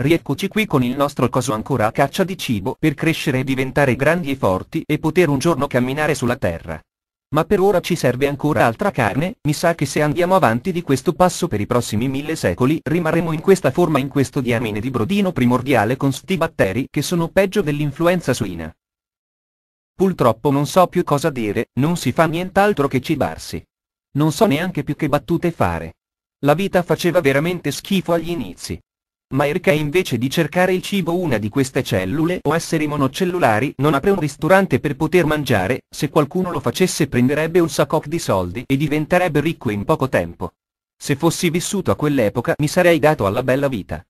Rieccoci qui con il nostro coso ancora a caccia di cibo per crescere e diventare grandi e forti e poter un giorno camminare sulla terra. Ma per ora ci serve ancora altra carne, mi sa che se andiamo avanti di questo passo per i prossimi mille secoli rimarremo in questa forma in questo diamine di brodino primordiale con sti batteri che sono peggio dell'influenza suina. Purtroppo non so più cosa dire, non si fa nient'altro che cibarsi. Non so neanche più che battute fare. La vita faceva veramente schifo agli inizi ma Erika invece di cercare il cibo una di queste cellule o esseri monocellulari non apre un ristorante per poter mangiare, se qualcuno lo facesse prenderebbe un sacco di soldi e diventerebbe ricco in poco tempo. Se fossi vissuto a quell'epoca mi sarei dato alla bella vita.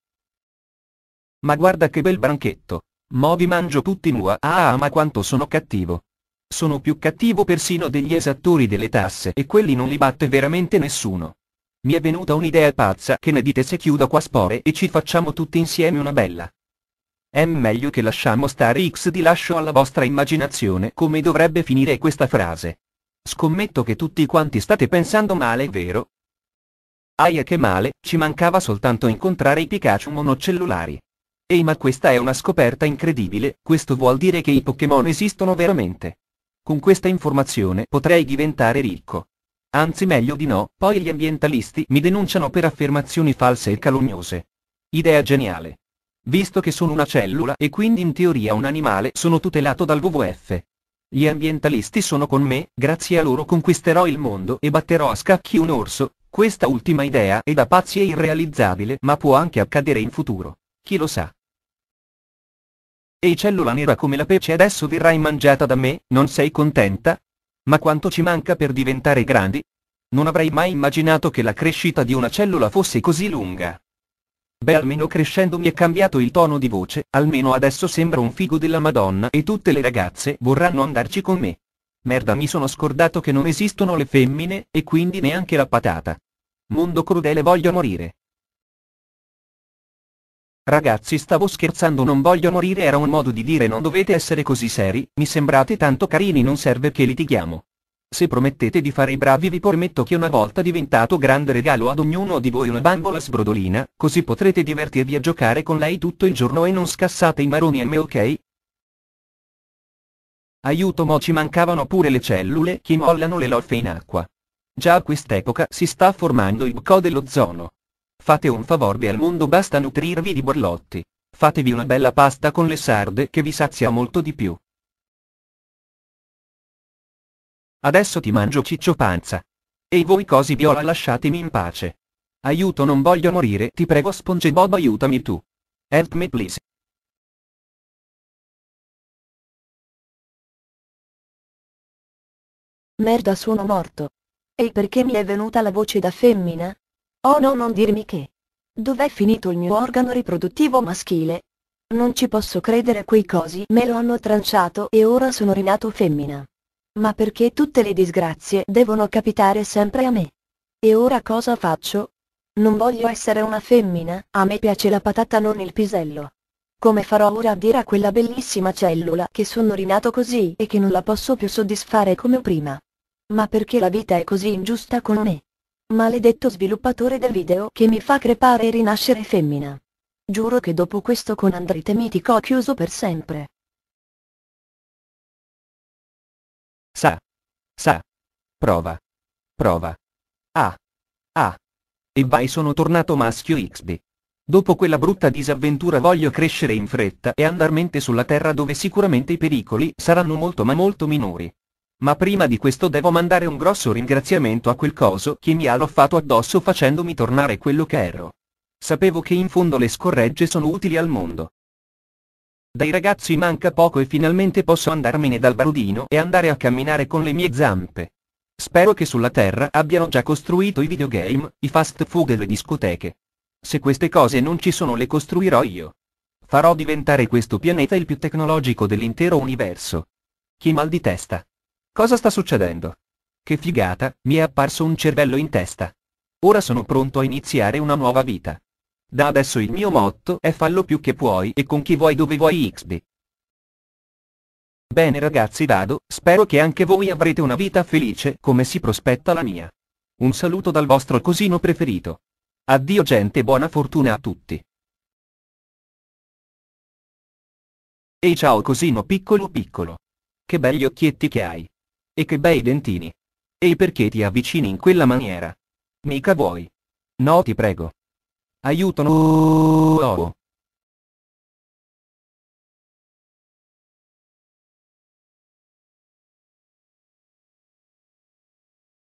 Ma guarda che bel branchetto. Mo vi mangio tutti nua. Ah, ah ma quanto sono cattivo. Sono più cattivo persino degli esattori delle tasse e quelli non li batte veramente nessuno. Mi è venuta un'idea pazza, che ne dite se chiudo qua spore e ci facciamo tutti insieme una bella? È meglio che lasciamo stare X di lascio alla vostra immaginazione come dovrebbe finire questa frase. Scommetto che tutti quanti state pensando male, vero? Aia che male, ci mancava soltanto incontrare i Pikachu monocellulari. Ehi ma questa è una scoperta incredibile, questo vuol dire che i Pokémon esistono veramente. Con questa informazione potrei diventare ricco. Anzi meglio di no, poi gli ambientalisti mi denunciano per affermazioni false e calunniose. Idea geniale. Visto che sono una cellula e quindi in teoria un animale sono tutelato dal WWF. Gli ambientalisti sono con me, grazie a loro conquisterò il mondo e batterò a scacchi un orso. Questa ultima idea è da pazzi e irrealizzabile ma può anche accadere in futuro. Chi lo sa? E cellula nera come la pece adesso verrai mangiata da me, non sei contenta? Ma quanto ci manca per diventare grandi? Non avrei mai immaginato che la crescita di una cellula fosse così lunga. Beh almeno crescendo mi è cambiato il tono di voce, almeno adesso sembra un figo della Madonna e tutte le ragazze vorranno andarci con me. Merda mi sono scordato che non esistono le femmine, e quindi neanche la patata. Mondo crudele voglio morire. Ragazzi stavo scherzando non voglio morire era un modo di dire non dovete essere così seri, mi sembrate tanto carini non serve che litighiamo. Se promettete di fare i bravi vi prometto che una volta diventato grande regalo ad ognuno di voi una bambola sbrodolina, così potrete divertirvi a giocare con lei tutto il giorno e non scassate i maroni a me ok? Aiuto mo ci mancavano pure le cellule che mollano le lolfe in acqua. Già a quest'epoca si sta formando il buco dello zono. Fate un favorbe al mondo basta nutrirvi di borlotti. Fatevi una bella pasta con le sarde che vi sazia molto di più. Adesso ti mangio ciccio panza. E voi cosi viola lasciatemi in pace. Aiuto non voglio morire ti prego SpongeBob aiutami tu. Help me please. Merda sono morto. E perché mi è venuta la voce da femmina? Oh no non dirmi che. Dov'è finito il mio organo riproduttivo maschile? Non ci posso credere quei cosi me lo hanno tranciato e ora sono rinato femmina. Ma perché tutte le disgrazie devono capitare sempre a me? E ora cosa faccio? Non voglio essere una femmina, a me piace la patata non il pisello. Come farò ora a dire a quella bellissima cellula che sono rinato così e che non la posso più soddisfare come prima? Ma perché la vita è così ingiusta con me? Maledetto sviluppatore del video che mi fa crepare e rinascere femmina. Giuro che dopo questo con Andrite Mitico ho chiuso per sempre. Sa. Sa. Prova. Prova. Ah. Ah. E vai sono tornato maschio XB. Dopo quella brutta disavventura voglio crescere in fretta e andarmente sulla terra dove sicuramente i pericoli saranno molto ma molto minori. Ma prima di questo devo mandare un grosso ringraziamento a quel coso che mi ha roffato addosso facendomi tornare quello che ero. Sapevo che in fondo le scorregge sono utili al mondo. Dai ragazzi manca poco e finalmente posso andarmene dal barudino e andare a camminare con le mie zampe. Spero che sulla Terra abbiano già costruito i videogame, i fast food e le discoteche. Se queste cose non ci sono le costruirò io. Farò diventare questo pianeta il più tecnologico dell'intero universo. Chi mal di testa. Cosa sta succedendo? Che figata, mi è apparso un cervello in testa. Ora sono pronto a iniziare una nuova vita. Da adesso il mio motto è fallo più che puoi e con chi vuoi dove vuoi XB. Bene ragazzi vado, spero che anche voi avrete una vita felice come si prospetta la mia. Un saluto dal vostro cosino preferito. Addio gente buona fortuna a tutti. Ehi ciao cosino piccolo piccolo. Che belli occhietti che hai. E che bei dentini. E perché ti avvicini in quella maniera? Mica vuoi. No ti prego. Aiutano. Oh, oh, oh.